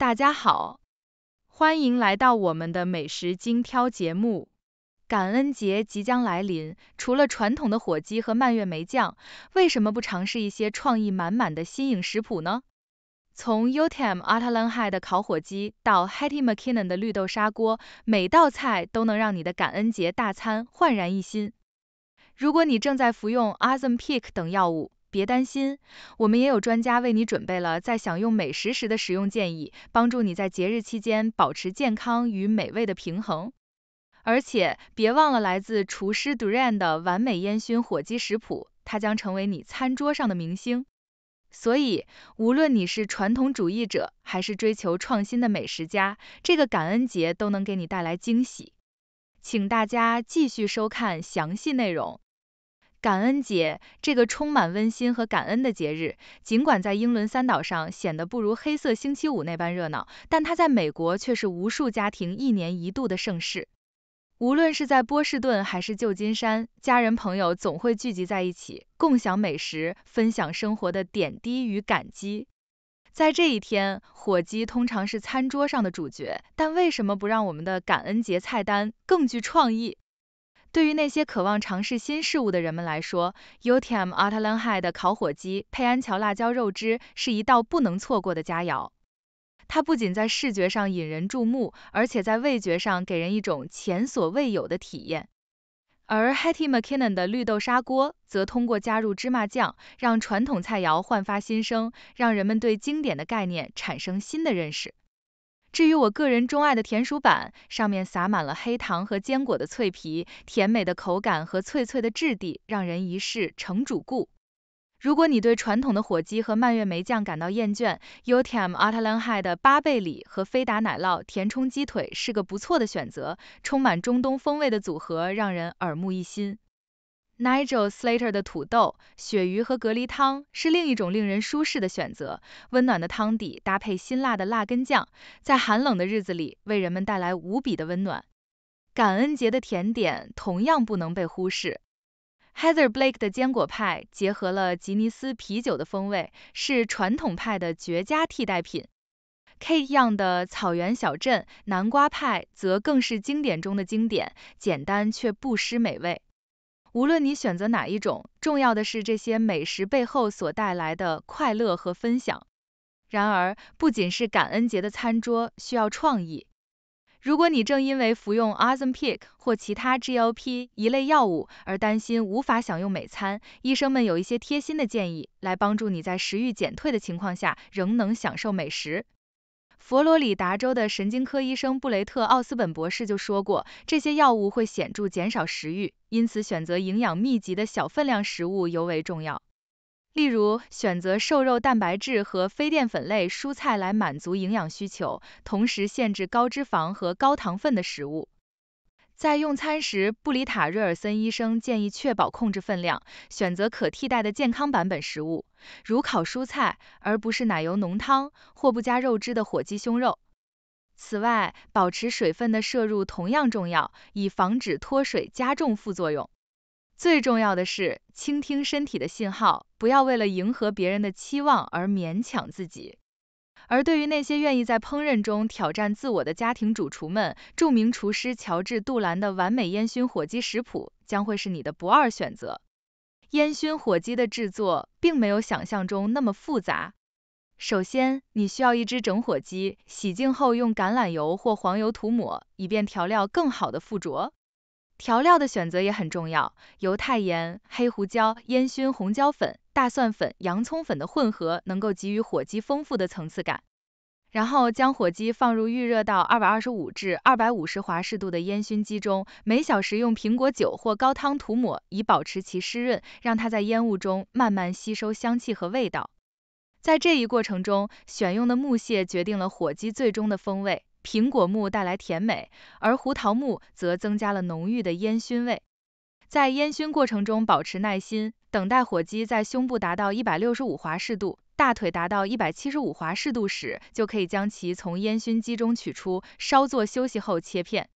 大家好，欢迎来到我们的美食精挑节目。感恩节即将来临，除了传统的火鸡和蔓越莓酱，为什么不尝试一些创意满满的新颖食谱呢？从 u t a M. a t a l a n t i 的烤火鸡到 Hetty McKinnon 的绿豆砂锅，每道菜都能让你的感恩节大餐焕然一新。如果你正在服用 a z m Pik 等药物，别担心，我们也有专家为你准备了在享用美食时的实用建议，帮助你在节日期间保持健康与美味的平衡。而且，别忘了来自厨师 Duran 的完美烟熏火鸡食谱，它将成为你餐桌上的明星。所以，无论你是传统主义者还是追求创新的美食家，这个感恩节都能给你带来惊喜。请大家继续收看详细内容。感恩节这个充满温馨和感恩的节日，尽管在英伦三岛上显得不如黑色星期五那般热闹，但它在美国却是无数家庭一年一度的盛事。无论是在波士顿还是旧金山，家人朋友总会聚集在一起，共享美食，分享生活的点滴与感激。在这一天，火鸡通常是餐桌上的主角，但为什么不让我们的感恩节菜单更具创意？对于那些渴望尝试新事物的人们来说 u t m a m Atlanhai 的烤火鸡配安桥辣椒肉汁是一道不能错过的佳肴。它不仅在视觉上引人注目，而且在味觉上给人一种前所未有的体验。而 Hetty McKinnon 的绿豆砂锅则通过加入芝麻酱，让传统菜肴焕发新生，让人们对经典的概念产生新的认识。至于我个人钟爱的甜薯板，上面撒满了黑糖和坚果的脆皮，甜美的口感和脆脆的质地让人一试成主顾。如果你对传统的火鸡和蔓越莓酱感到厌倦，Yotam a t t l a n g h i 的巴贝里和菲达奶酪填充鸡腿是个不错的选择，充满中东风味的组合让人耳目一新。Nigel Slater 的土豆、鳕鱼和蛤蜊汤是另一种令人舒适的选择，温暖的汤底搭配辛辣的辣根酱，在寒冷的日子里为人们带来无比的温暖。感恩节的甜点同样不能被忽视，Heather Blake 的坚果派结合了吉尼斯啤酒的风味，是传统派的绝佳替代品。K Young 的草原小镇南瓜派则更是经典中的经典，简单却不失美味。无论你选择哪一种，重要的是这些美食背后所带来的快乐和分享。然而，不仅是感恩节的餐桌需要创意。如果你正因为服用 Ozempic 或其他 g l p 一类药物而担心无法享用美餐，医生们有一些贴心的建议，来帮助你在食欲减退的情况下仍能享受美食。佛罗里达州的神经科医生布雷特·奥斯本博士就说过，这些药物会显著减少食欲，因此选择营养密集的小分量食物尤为重要。例如，选择瘦肉、蛋白质和非淀粉类蔬菜来满足营养需求，同时限制高脂肪和高糖分的食物。在用餐时，布里塔瑞尔森医生建议确保控制分量，选择可替代的健康版本食物，如烤蔬菜，而不是奶油浓汤或不加肉汁的火鸡胸肉。此外，保持水分的摄入同样重要，以防止脱水加重副作用。最重要的是，倾听身体的信号，不要为了迎合别人的期望而勉强自己。而对于那些愿意在烹饪中挑战自我的家庭主厨们，著名厨师乔治杜兰的完美烟熏火鸡食谱将会是你的不二选择。烟熏火鸡的制作并没有想象中那么复杂。首先，你需要一只整火鸡，洗净后用橄榄油或黄油涂抹，以便调料更好的附着。调料的选择也很重要，犹太盐、黑胡椒、烟熏红椒粉、大蒜粉、洋葱粉的混合，能够给予火鸡丰富的层次感。然后将火鸡放入预热到二百二十五至二百五十华氏度的烟熏机中，每小时用苹果酒或高汤涂抹，以保持其湿润，让它在烟雾中慢慢吸收香气和味道。在这一过程中，选用的木屑决定了火鸡最终的风味。苹果木带来甜美，而胡桃木则增加了浓郁的烟熏味。在烟熏过程中保持耐心，等待火鸡在胸部达到一百六十五华氏度，大腿达到一百七十五华氏度时，就可以将其从烟熏机中取出，稍作休息后切片。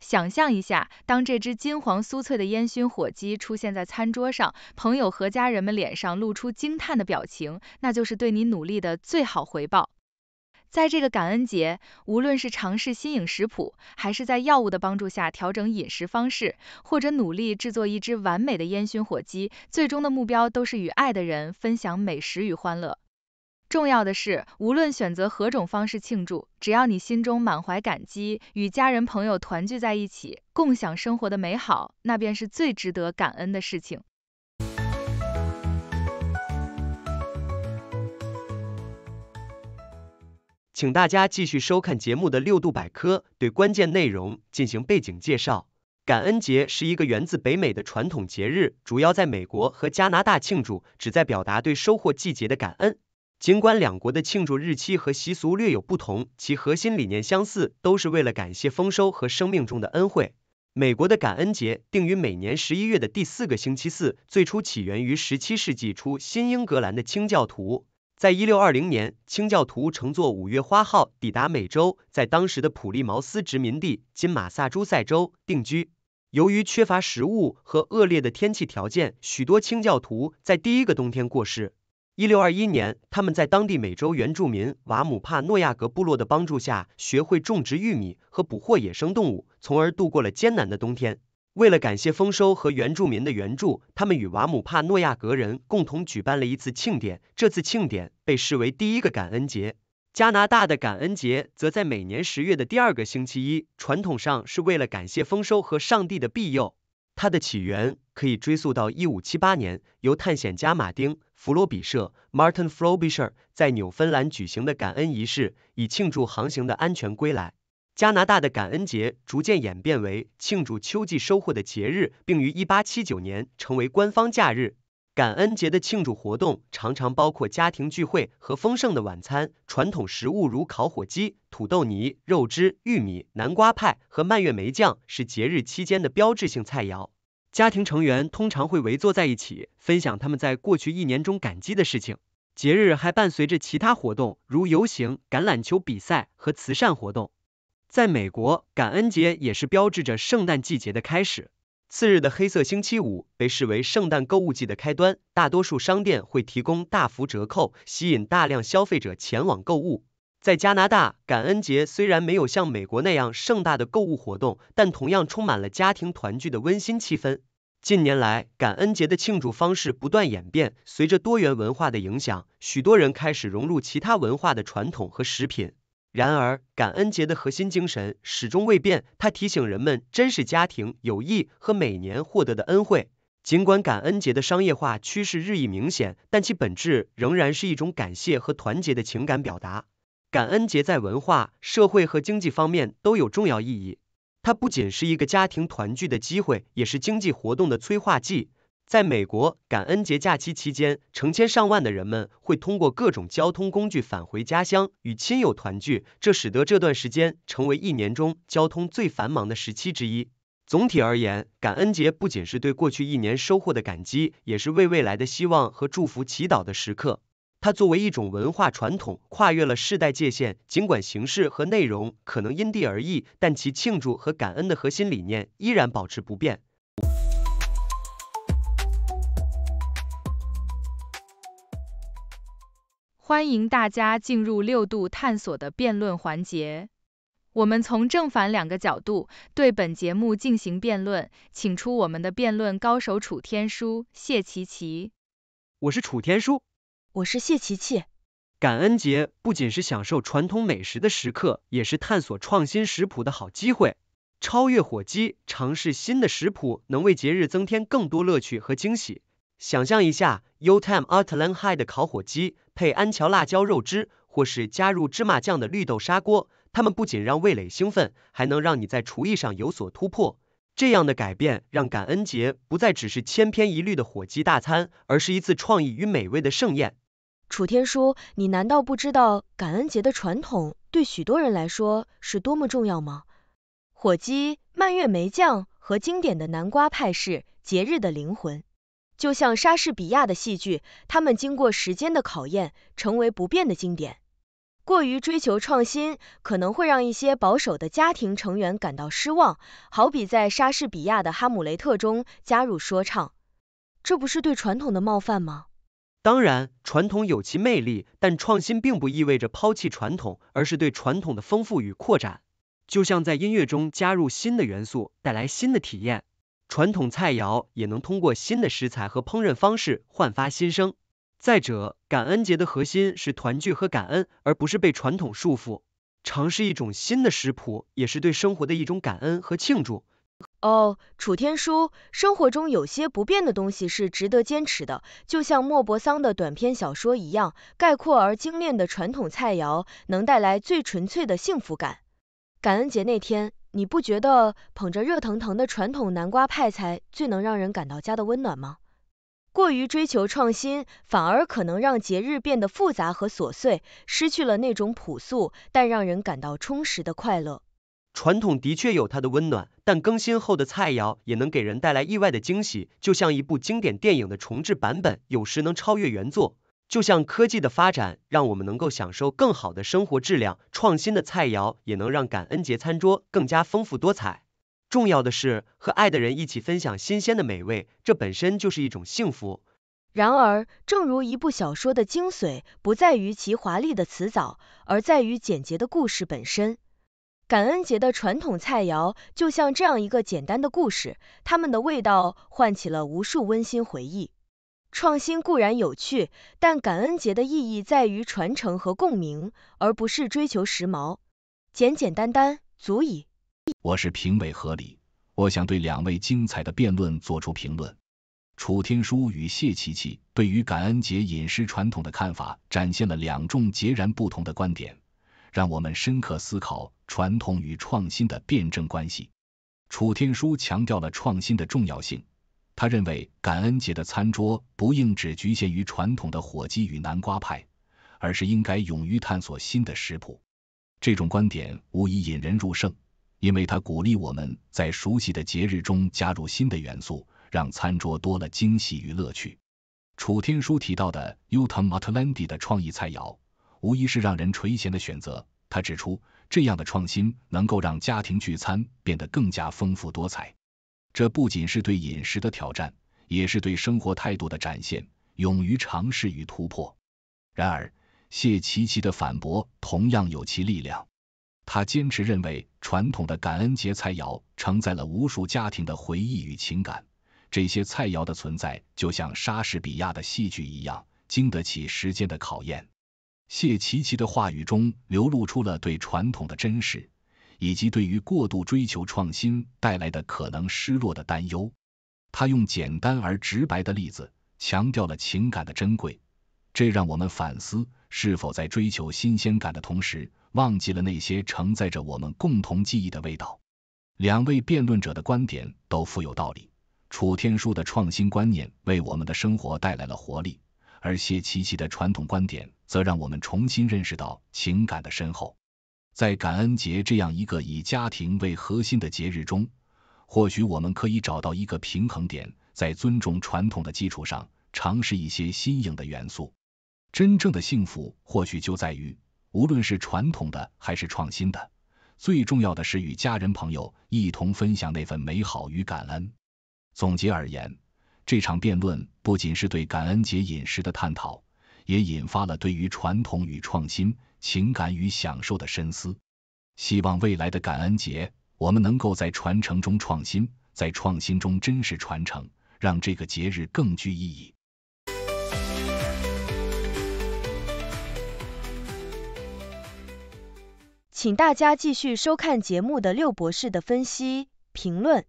想象一下，当这只金黄酥脆的烟熏火鸡出现在餐桌上，朋友和家人们脸上露出惊叹的表情，那就是对你努力的最好回报。在这个感恩节，无论是尝试新颖食谱，还是在药物的帮助下调整饮食方式，或者努力制作一只完美的烟熏火鸡，最终的目标都是与爱的人分享美食与欢乐。重要的是，无论选择何种方式庆祝，只要你心中满怀感激，与家人朋友团聚在一起，共享生活的美好，那便是最值得感恩的事情。请大家继续收看节目的六度百科，对关键内容进行背景介绍。感恩节是一个源自北美的传统节日，主要在美国和加拿大庆祝，旨在表达对收获季节的感恩。尽管两国的庆祝日期和习俗略有不同，其核心理念相似，都是为了感谢丰收和生命中的恩惠。美国的感恩节定于每年十一月的第四个星期四，最初起源于十七世纪初新英格兰的清教徒。在一六二零年，清教徒乘坐五月花号抵达美洲，在当时的普利茅斯殖民地（今马萨诸塞州）定居。由于缺乏食物和恶劣的天气条件，许多清教徒在第一个冬天过世。一六二一年，他们在当地美洲原住民瓦姆帕诺亚格部落的帮助下，学会种植玉米和捕获野生动物，从而度过了艰难的冬天。为了感谢丰收和原住民的援助，他们与瓦姆帕诺亚格人共同举办了一次庆典。这次庆典被视为第一个感恩节。加拿大的感恩节则在每年十月的第二个星期一，传统上是为了感谢丰收和上帝的庇佑。它的起源可以追溯到一五七八年，由探险家马丁·弗罗比舍 （Martin Frobisher） 在纽芬兰举行的感恩仪式，以庆祝航行的安全归来。加拿大的感恩节逐渐演变为庆祝秋季收获的节日，并于一八七九年成为官方假日。感恩节的庆祝活动常常包括家庭聚会和丰盛的晚餐。传统食物如烤火鸡、土豆泥、肉汁、玉米、南瓜派和蔓越莓酱是节日期间的标志性菜肴。家庭成员通常会围坐在一起，分享他们在过去一年中感激的事情。节日还伴随着其他活动，如游行、橄榄球比赛和慈善活动。在美国，感恩节也是标志着圣诞季节的开始。次日的黑色星期五被视为圣诞购物季的开端，大多数商店会提供大幅折扣，吸引大量消费者前往购物。在加拿大，感恩节虽然没有像美国那样盛大的购物活动，但同样充满了家庭团聚的温馨气氛。近年来，感恩节的庆祝方式不断演变，随着多元文化的影响，许多人开始融入其他文化的传统和食品。然而，感恩节的核心精神始终未变，它提醒人们珍视家庭、友谊和每年获得的恩惠。尽管感恩节的商业化趋势日益明显，但其本质仍然是一种感谢和团结的情感表达。感恩节在文化、社会和经济方面都有重要意义，它不仅是一个家庭团聚的机会，也是经济活动的催化剂。在美国，感恩节假期期间，成千上万的人们会通过各种交通工具返回家乡与亲友团聚，这使得这段时间成为一年中交通最繁忙的时期之一。总体而言，感恩节不仅是对过去一年收获的感激，也是为未来的希望和祝福祈祷的时刻。它作为一种文化传统，跨越了世代界限，尽管形式和内容可能因地而异，但其庆祝和感恩的核心理念依然保持不变。欢迎大家进入六度探索的辩论环节。我们从正反两个角度对本节目进行辩论，请出我们的辩论高手楚天舒、谢琪琪。我是楚天舒。我是谢琪琪。感恩节不仅是享受传统美食的时刻，也是探索创新食谱的好机会。超越火鸡，尝试新的食谱，能为节日增添更多乐趣和惊喜。想象一下 u t a Mountain High 的烤火鸡配安桥辣椒肉汁，或是加入芝麻酱的绿豆砂锅，它们不仅让味蕾兴奋，还能让你在厨艺上有所突破。这样的改变让感恩节不再只是千篇一律的火鸡大餐，而是一次创意与美味的盛宴。楚天舒，你难道不知道感恩节的传统对许多人来说是多么重要吗？火鸡、蔓越莓酱和经典的南瓜派是节日的灵魂。就像莎士比亚的戏剧，他们经过时间的考验，成为不变的经典。过于追求创新，可能会让一些保守的家庭成员感到失望。好比在莎士比亚的《哈姆雷特》中加入说唱，这不是对传统的冒犯吗？当然，传统有其魅力，但创新并不意味着抛弃传统，而是对传统的丰富与扩展。就像在音乐中加入新的元素，带来新的体验。传统菜肴也能通过新的食材和烹饪方式焕发新生。再者，感恩节的核心是团聚和感恩，而不是被传统束缚。尝试一种新的食谱，也是对生活的一种感恩和庆祝。哦，楚天舒，生活中有些不变的东西是值得坚持的，就像莫泊桑的短篇小说一样，概括而精炼的传统菜肴能带来最纯粹的幸福感。感恩节那天。你不觉得捧着热腾腾的传统南瓜派才最能让人感到家的温暖吗？过于追求创新，反而可能让节日变得复杂和琐碎，失去了那种朴素但让人感到充实的快乐。传统的确有它的温暖，但更新后的菜肴也能给人带来意外的惊喜，就像一部经典电影的重制版本，有时能超越原作。就像科技的发展，让我们能够享受更好的生活质量，创新的菜肴也能让感恩节餐桌更加丰富多彩。重要的是和爱的人一起分享新鲜的美味，这本身就是一种幸福。然而，正如一部小说的精髓不在于其华丽的辞藻，而在于简洁的故事本身。感恩节的传统菜肴就像这样一个简单的故事，它们的味道唤起了无数温馨回忆。创新固然有趣，但感恩节的意义在于传承和共鸣，而不是追求时髦。简简单单，足以。我是评委何礼，我想对两位精彩的辩论做出评论。楚天舒与谢琪琪对于感恩节饮食传统的看法，展现了两种截然不同的观点，让我们深刻思考传统与创新的辩证关系。楚天舒强调了创新的重要性。他认为感恩节的餐桌不应只局限于传统的火鸡与南瓜派，而是应该勇于探索新的食谱。这种观点无疑引人入胜，因为他鼓励我们在熟悉的节日中加入新的元素，让餐桌多了惊喜与乐趣。楚天舒提到的 Utah Matlandi 的创意菜肴，无疑是让人垂涎的选择。他指出，这样的创新能够让家庭聚餐变得更加丰富多彩。这不仅是对饮食的挑战，也是对生活态度的展现。勇于尝试与突破。然而，谢奇奇的反驳同样有其力量。他坚持认为，传统的感恩节菜肴承载了无数家庭的回忆与情感。这些菜肴的存在，就像莎士比亚的戏剧一样，经得起时间的考验。谢奇奇的话语中流露出了对传统的珍视。以及对于过度追求创新带来的可能失落的担忧，他用简单而直白的例子强调了情感的珍贵，这让我们反思是否在追求新鲜感的同时，忘记了那些承载着我们共同记忆的味道。两位辩论者的观点都富有道理，楚天舒的创新观念为我们的生活带来了活力，而谢琪琪的传统观点则让我们重新认识到情感的深厚。在感恩节这样一个以家庭为核心的节日中，或许我们可以找到一个平衡点，在尊重传统的基础上尝试一些新颖的元素。真正的幸福，或许就在于无论是传统的还是创新的，最重要的是与家人朋友一同分享那份美好与感恩。总结而言，这场辩论不仅是对感恩节饮食的探讨，也引发了对于传统与创新。情感与享受的深思，希望未来的感恩节，我们能够在传承中创新，在创新中真实传承，让这个节日更具意义。请大家继续收看节目的六博士的分析评论。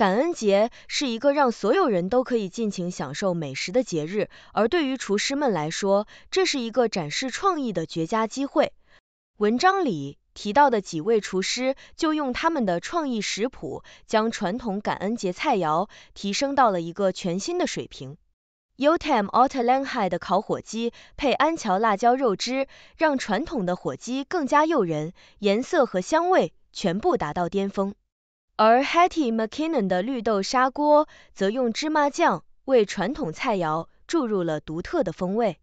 感恩节是一个让所有人都可以尽情享受美食的节日，而对于厨师们来说，这是一个展示创意的绝佳机会。文章里提到的几位厨师就用他们的创意食谱，将传统感恩节菜肴提升到了一个全新的水平。u t a m Autelanghi 的烤火鸡配安乔辣椒肉汁，让传统的火鸡更加诱人，颜色和香味全部达到巅峰。而 Hetty McKinnon 的绿豆砂锅则用芝麻酱为传统菜肴注入了独特的风味，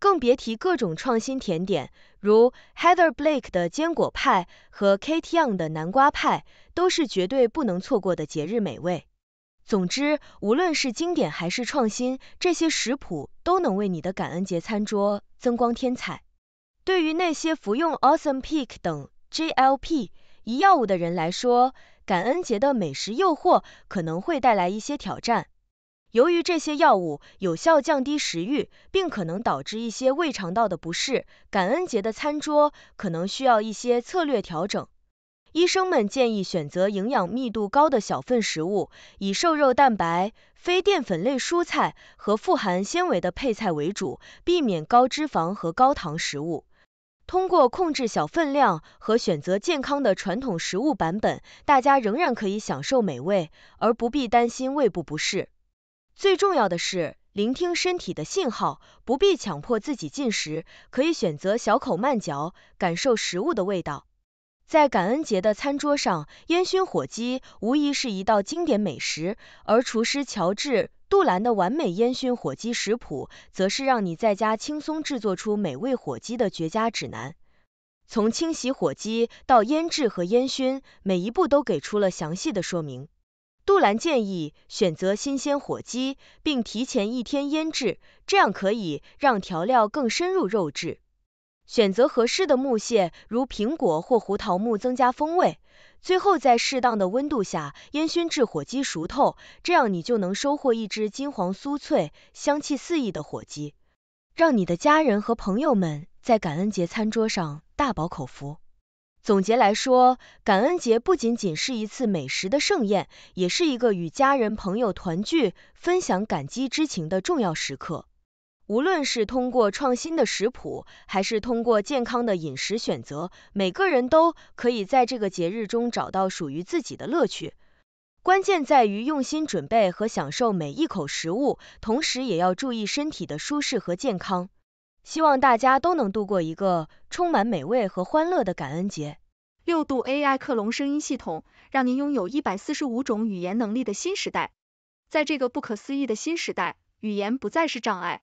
更别提各种创新甜点，如 Heather Blake 的坚果派和 Kate Young 的南瓜派，都是绝对不能错过的节日美味。总之，无论是经典还是创新，这些食谱都能为你的感恩节餐桌增光添彩。对于那些服用 Awesome Peak 等 GLP-1 药物的人来说，感恩节的美食诱惑可能会带来一些挑战。由于这些药物有效降低食欲，并可能导致一些胃肠道的不适，感恩节的餐桌可能需要一些策略调整。医生们建议选择营养密度高的小份食物，以瘦肉蛋白、非淀粉类蔬菜和富含纤维的配菜为主，避免高脂肪和高糖食物。通过控制小分量和选择健康的传统食物版本，大家仍然可以享受美味，而不必担心胃部不适。最重要的是，聆听身体的信号，不必强迫自己进食，可以选择小口慢嚼，感受食物的味道。在感恩节的餐桌上，烟熏火鸡无疑是一道经典美食，而厨师乔治。杜兰的完美烟熏火鸡食谱，则是让你在家轻松制作出美味火鸡的绝佳指南。从清洗火鸡到腌制和烟熏，每一步都给出了详细的说明。杜兰建议选择新鲜火鸡，并提前一天腌制，这样可以让调料更深入肉质。选择合适的木屑，如苹果或胡桃木，增加风味。最后在适当的温度下烟熏至火鸡熟透，这样你就能收获一只金黄酥脆、香气四溢的火鸡，让你的家人和朋友们在感恩节餐桌上大饱口福。总结来说，感恩节不仅仅是一次美食的盛宴，也是一个与家人朋友团聚、分享感激之情的重要时刻。无论是通过创新的食谱，还是通过健康的饮食选择，每个人都可以在这个节日中找到属于自己的乐趣。关键在于用心准备和享受每一口食物，同时也要注意身体的舒适和健康。希望大家都能度过一个充满美味和欢乐的感恩节。六度 AI 克隆声音系统，让您拥有一百四十五种语言能力的新时代。在这个不可思议的新时代，语言不再是障碍。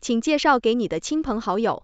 请介绍给你的亲朋好友。